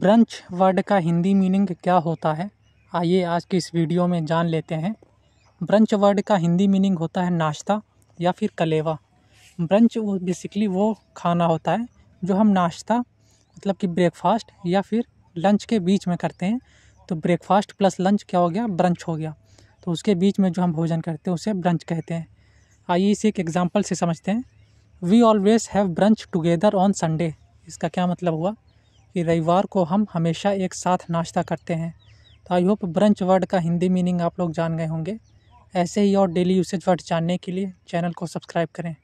brunch word का Hindi meaning क्या होता है आइए आज की इस वीडियो में जान लेते हैं ब्रंच वर्ड का हिंदी मीनिंग होता है नाश्ता या फिर कलेवा ब्रंच वो बेसिकली वो खाना होता है जो हम नाश्ता मतलब कि ब्रेकफास्ट या फिर लंच के बीच में करते हैं तो ब्रेकफास्ट प्लस लंच क्या हो गया ब्रंच हो गया तो उसके बीच में जो हम भोजन करते हैं उसे ब्रंच कहते हैं आइए इसे एक एग्ज़ाम्पल से समझते हैं we always have brunch together on Sunday इसका क्या मतलब हुआ कि रविवार को हम हमेशा एक साथ नाश्ता करते हैं तो आई होप ब्रंच वर्ड का हिंदी मीनिंग आप लोग जान गए होंगे ऐसे ही और डेली यूसेज वर्ड जानने के लिए चैनल को सब्सक्राइब करें